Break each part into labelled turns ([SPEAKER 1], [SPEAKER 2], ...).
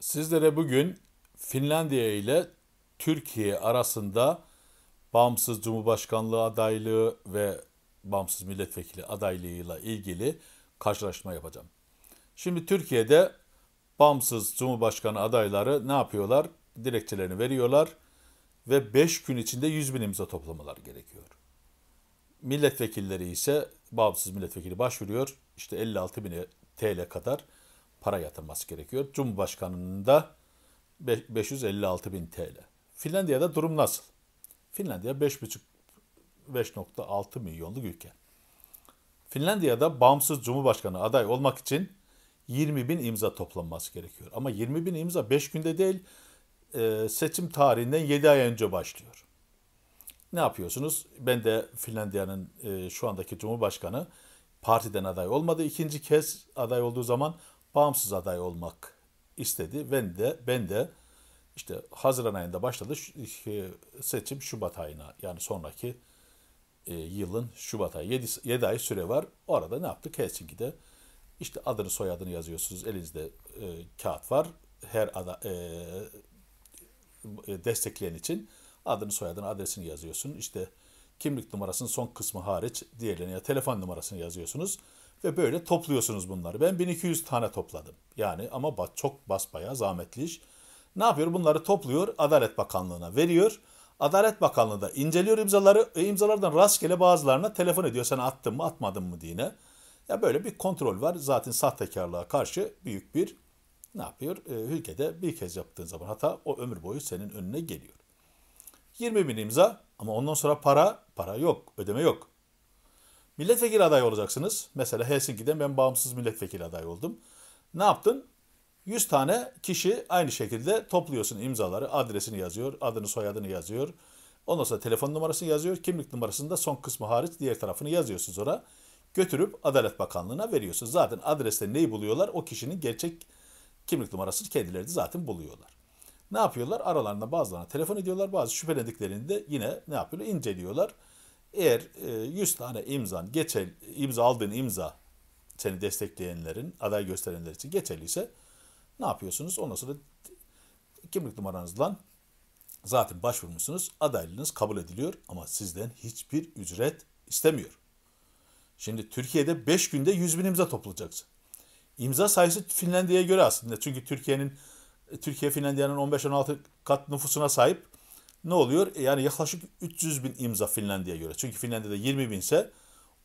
[SPEAKER 1] Sizlere bugün Finlandiya ile Türkiye arasında bağımsız cumhurbaşkanlığı adaylığı ve bağımsız milletvekili adaylığıyla ilgili karşılaştırma yapacağım. Şimdi Türkiye'de bağımsız cumhurbaşkanı adayları ne yapıyorlar? Dilekçelerini veriyorlar ve 5 gün içinde 100 bin imza toplamalar gerekiyor. Milletvekilleri ise bağımsız milletvekili başvuruyor. İşte 56 bin TL kadar para yatırması gerekiyor. Cumhurbaşkanının da 556 bin TL. Finlandiya'da durum nasıl? Finlandiya 5,6 milyonluk ülke. Finlandiya'da bağımsız cumhurbaşkanı aday olmak için 20 bin imza toplanması gerekiyor. Ama 20 bin imza 5 günde değil e, seçim tarihinden 7 ay önce başlıyor. Ne yapıyorsunuz? Ben de Finlandiya'nın e, şu andaki cumhurbaşkanı partiden aday olmadı. İkinci kez aday olduğu zaman bağımsız aday olmak istedi. Ben de ben de işte Haziran ayında başladı şey, seçim Şubat ayına yani sonraki e, yılın Şubat ayı 7, 7 ay süre var. Orada ne yaptık? Helsinki'de işte adını soyadını yazıyorsunuz. Elinizde e, kağıt var. Her ada, e, e, destekleyen için adını soyadını adresini yazıyorsun. İşte kimlik numarasının son kısmı hariç diğerlerine ya telefon numarasını yazıyorsunuz. Ve böyle topluyorsunuz bunları. Ben 1200 tane topladım. Yani ama çok basbaya zahmetli iş. Ne yapıyor? Bunları topluyor, Adalet Bakanlığı'na veriyor. Adalet Bakanlığı da inceliyor imzaları. E, imzalardan rastgele bazılarına telefon ediyor. Sen attın mı, atmadın mı diye. Ya böyle bir kontrol var. Zaten sahtekarlığa karşı büyük bir ne yapıyor? E, ülkede bir kez yaptığın zaman hata o ömür boyu senin önüne geliyor. 20 bin imza ama ondan sonra para, para yok, ödeme yok. Milletvekili aday olacaksınız. Mesela Helsinki'den ben bağımsız milletvekili aday oldum. Ne yaptın? 100 tane kişi aynı şekilde topluyorsun imzaları, adresini yazıyor, adını soyadını yazıyor. Ondan sonra telefon numarasını yazıyor, kimlik numarasını da son kısmı hariç diğer tarafını yazıyorsunuz ona. Götürüp Adalet Bakanlığı'na veriyorsunuz. Zaten adreste neyi buluyorlar? O kişinin gerçek kimlik numarasını kendileri de zaten buluyorlar. Ne yapıyorlar? Aralarında bazılarına telefon ediyorlar, bazı şüphelendiklerini de yine ne yapıyorlar? İnceliyorlar. Eğer 100 e, tane imzan geçer, imza aldığın imza seni destekleyenlerin, aday gösterenler için geçerliyse ne yapıyorsunuz? Ondan sonra kimlik numaranızla zaten başvurmuşsunuz. Adaylığınız kabul ediliyor ama sizden hiçbir ücret istemiyor. Şimdi Türkiye'de 5 günde 100 bin imza toplayacaksın. İmza sayısı Finlandiya'ya göre aslında. Çünkü Türkiye'nin Türkiye Finlandiya'nın 15-16 kat nüfusuna sahip ne oluyor? E, yani yaklaşık 300 bin imza Finlandiya göre. Çünkü Finlandiya'da 20 bin ise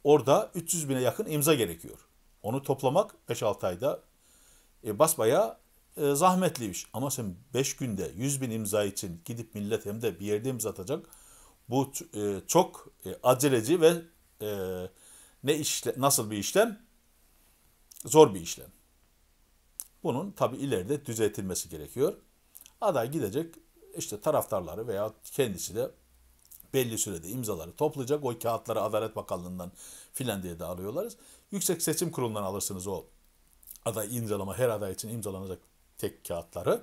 [SPEAKER 1] orada 300 bine yakın imza gerekiyor. Onu toplamak 5-6 ayda e, basbaya e, zahmetli iş. Ama sen 5 günde 100 bin imza için gidip millet hem de bir yerde imza atacak. Bu e, çok e, aceleci ve e, ne işle, nasıl bir işlem? Zor bir işlem. Bunun tabi ileride düzeltilmesi gerekiyor. Aday gidecek işte taraftarları veya kendisi de belli sürede imzaları toplayacak. O kağıtları Adalet Bakanlığı'ndan filan diye de alıyorlar. Yüksek Seçim Kurulu'ndan alırsınız o aday imzalama, her aday için imzalanacak tek kağıtları.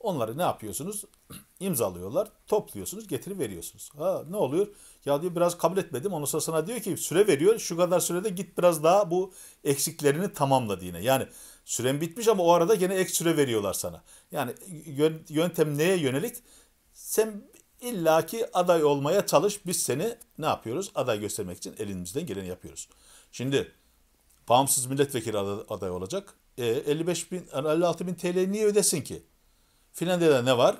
[SPEAKER 1] Onları ne yapıyorsunuz? İmzalıyorlar, topluyorsunuz, getirip veriyorsunuz. Ha, ne oluyor? Ya diyor biraz kabul etmedim. Ondan sonra sana diyor ki süre veriyor. Şu kadar sürede git biraz daha bu eksiklerini tamamla diye. Yani Süren bitmiş ama o arada gene ek süre veriyorlar sana. Yani yöntem neye yönelik? Sen illaki aday olmaya çalış. Biz seni ne yapıyoruz? Aday göstermek için elimizden geleni yapıyoruz. Şimdi bağımsız milletvekili aday olacak. E, 55 bin, 56 bin TL niye ödesin ki? Finlandiya'da ne var?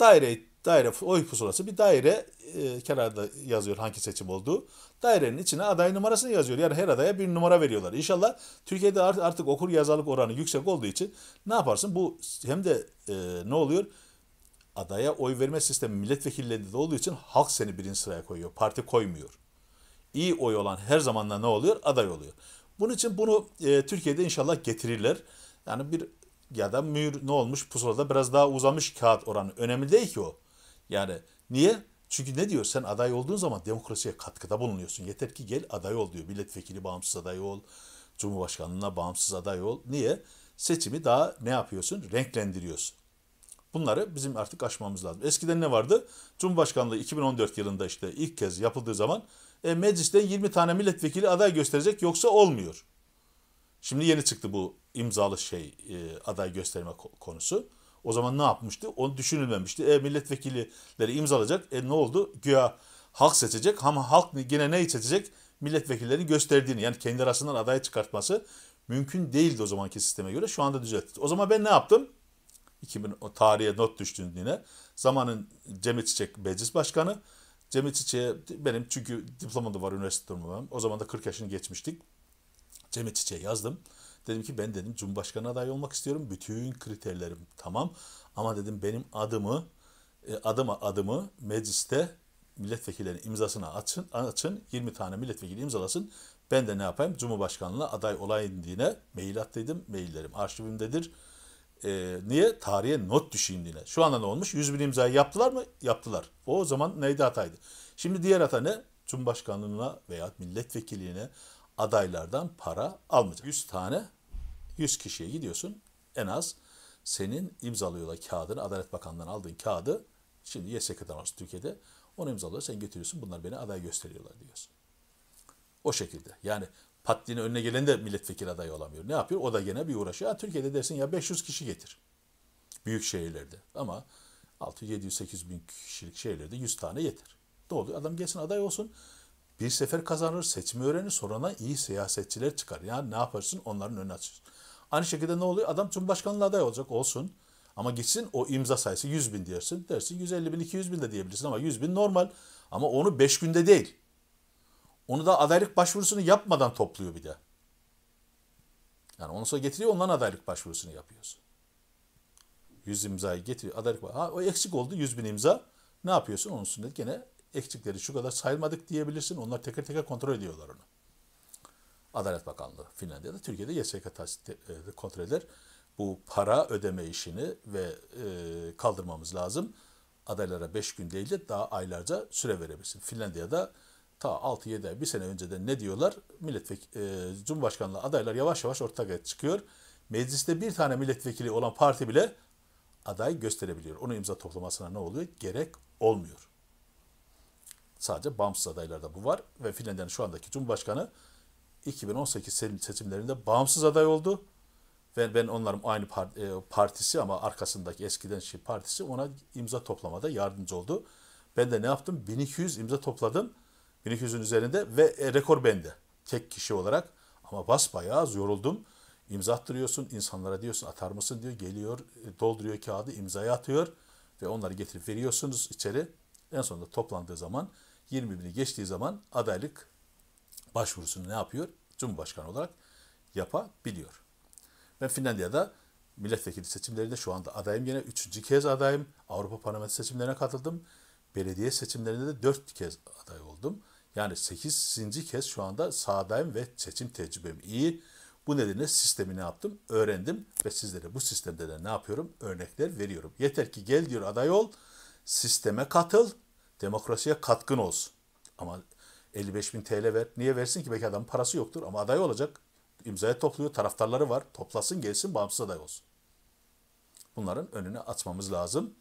[SPEAKER 1] Daire daire oy pusulası bir daire e, kenarda yazıyor hangi seçim olduğu. Dairenin içine aday numarasını yazıyor. Yani her adaya bir numara veriyorlar. İnşallah Türkiye'de artık, artık okur yazarlık oranı yüksek olduğu için ne yaparsın? Bu hem de e, ne oluyor? Adaya oy verme sistemi milletvekillerinde de olduğu için halk seni birinci sıraya koyuyor. Parti koymuyor. İyi oy olan her zamanla ne oluyor? Aday oluyor. Bunun için bunu e, Türkiye'de inşallah getirirler. Yani bir ya da mühür ne olmuş pusulada biraz daha uzamış kağıt oranı. Önemli değil ki o. Yani niye? Çünkü ne diyor? Sen aday olduğun zaman demokrasiye katkıda bulunuyorsun. Yeter ki gel aday ol diyor. Milletvekili bağımsız aday ol. Cumhurbaşkanlığına bağımsız aday ol. Niye? Seçimi daha ne yapıyorsun? Renklendiriyorsun. Bunları bizim artık aşmamız lazım. Eskiden ne vardı? Cumhurbaşkanlığı 2014 yılında işte ilk kez yapıldığı zaman e, meclisten 20 tane milletvekili aday gösterecek yoksa olmuyor. Şimdi yeni çıktı bu imzalı şey e, aday gösterme konusu. O zaman ne yapmıştı? Onu düşünülmemişti. E milletvekilleri imzalayacak. E ne oldu? Güya halk seçecek ama halk gene neyi seçecek? Milletvekillerinin gösterdiğini yani kendi arasından aday çıkartması mümkün değildi o zamanki sisteme göre. Şu anda düzeltti. O zaman ben ne yaptım? 2000 o tarihe not düştüğüne zamanın Cemil Çiçek meclis başkanı Cemil Çiçek'e benim çünkü diplomam da var üniversite var. O zaman da 40 yaşını geçmiştik. Cemil Çiçek'e yazdım. Dedim ki ben dedim Cumhurbaşkanı adayı olmak istiyorum. Bütün kriterlerim tamam. Ama dedim benim adımı e, adıma adımı mecliste milletvekillerinin imzasına açın, açın 20 tane milletvekili imzalasın. Ben de ne yapayım? Cumhurbaşkanlığına aday olayım diye mail attıydım. Maillerim arşivimdedir. E, niye? Tarihe not düşeyim diye. Şu anda ne olmuş? 100 bin imzayı yaptılar mı? Yaptılar. O zaman neydi hataydı? Şimdi diğer hata ne? Cumhurbaşkanlığına veya milletvekilliğine adaylardan para almayacak. 100 tane 100 kişiye gidiyorsun en az senin imzalıyorlar kağıdını, Adalet Bakanlığı'ndan aldığın kağıdı, şimdi YSK'dan var Türkiye'de, onu imzalıyor, sen getiriyorsun, bunlar beni aday gösteriyorlar diyorsun. O şekilde. Yani patlinin önüne gelen de milletvekili adayı olamıyor. Ne yapıyor? O da gene bir uğraşıyor. Türkiye'de dersin ya 500 kişi getir. Büyük şehirlerde. Ama 6, 700, 800 bin kişilik şehirlerde 100 tane yeter. Ne oluyor? Adam gelsin aday olsun. Bir sefer kazanır, seçimi öğrenir, sonra iyi siyasetçiler çıkar. Yani ne yaparsın? Onların önüne açıyorsun. Aynı şekilde ne oluyor? Adam Cumhurbaşkanlığı aday olacak olsun. Ama gitsin o imza sayısı 100 bin dersin. Dersin 150 bin 200 bin de diyebilirsin ama 100 bin normal. Ama onu 5 günde değil. Onu da adaylık başvurusunu yapmadan topluyor bir de. Yani onu sonra getiriyor ondan adaylık başvurusunu yapıyorsun. 100 imzayı getiriyor adaylık ha, o eksik oldu 100 bin imza. Ne yapıyorsun onun üstünde gene eksikleri şu kadar sayılmadık diyebilirsin. Onlar teker teker kontrol ediyorlar onu. Adalet Bakanlığı Finlandiya'da. Türkiye'de YSK e, kontrol eder. Bu para ödeme işini ve e, kaldırmamız lazım. Adaylara 5 gün değil de daha aylarca süre verebilsin. Finlandiya'da ta 6-7 ay, bir sene de ne diyorlar? Milletvekili, e, Cumhurbaşkanlığı adaylar yavaş yavaş ortak çıkıyor. Mecliste bir tane milletvekili olan parti bile aday gösterebiliyor. Onu imza toplamasına ne oluyor? Gerek olmuyor. Sadece bağımsız adaylarda bu var ve Finlandiya'nın şu andaki Cumhurbaşkanı 2018 seçimlerinde bağımsız aday oldu. Ben, ben onların aynı e, partisi ama arkasındaki eskiden şey partisi ona imza toplamada yardımcı oldu. Ben de ne yaptım? 1200 imza topladım. 1200'ün üzerinde ve e, rekor bende. Tek kişi olarak. Ama basbayağı yoruldum. İmza attırıyorsun, insanlara diyorsun atar mısın diyor. Geliyor, e, dolduruyor kağıdı, imzayı atıyor. Ve onları getirip veriyorsunuz içeri. En sonunda toplandığı zaman 20 bini geçtiği zaman adaylık başvurusunu ne yapıyor? Cumhurbaşkanı olarak yapabiliyor. Ben Finlandiya'da milletvekili seçimlerinde şu anda adayım yine üçüncü kez adayım. Avrupa Parlamento seçimlerine katıldım. Belediye seçimlerinde de dört kez aday oldum. Yani sekizinci kez şu anda sahadayım ve seçim tecrübem iyi. Bu nedenle sistemi ne yaptım? Öğrendim ve sizlere bu sistemde de ne yapıyorum? Örnekler veriyorum. Yeter ki gel diyor aday ol, sisteme katıl, demokrasiye katkın olsun. Ama 55 bin TL ver. Niye versin ki? Belki adamın parası yoktur ama aday olacak. İmzaya topluyor, taraftarları var. Toplasın gelsin bağımsız aday olsun. Bunların önüne atmamız lazım.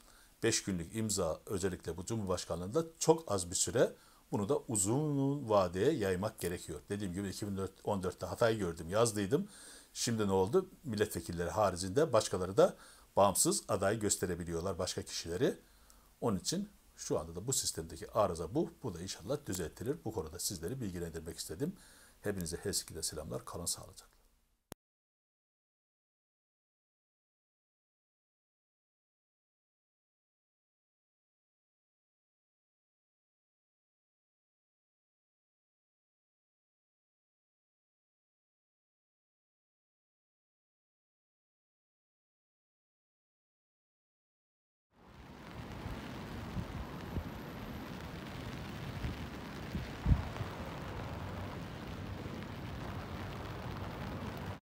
[SPEAKER 1] 5 günlük imza özellikle bu Cumhurbaşkanlığında çok az bir süre bunu da uzun vadeye yaymak gerekiyor. Dediğim gibi 2014'te hatayı gördüm, yazdıydım. Şimdi ne oldu? Milletvekilleri haricinde başkaları da bağımsız aday gösterebiliyorlar başka kişileri. Onun için şu anda da bu sistemdeki arıza bu. Bu da inşallah düzeltilir. Bu konuda sizleri bilgilendirmek istedim. Hepinize her selamlar. Kalın sağlıcakla.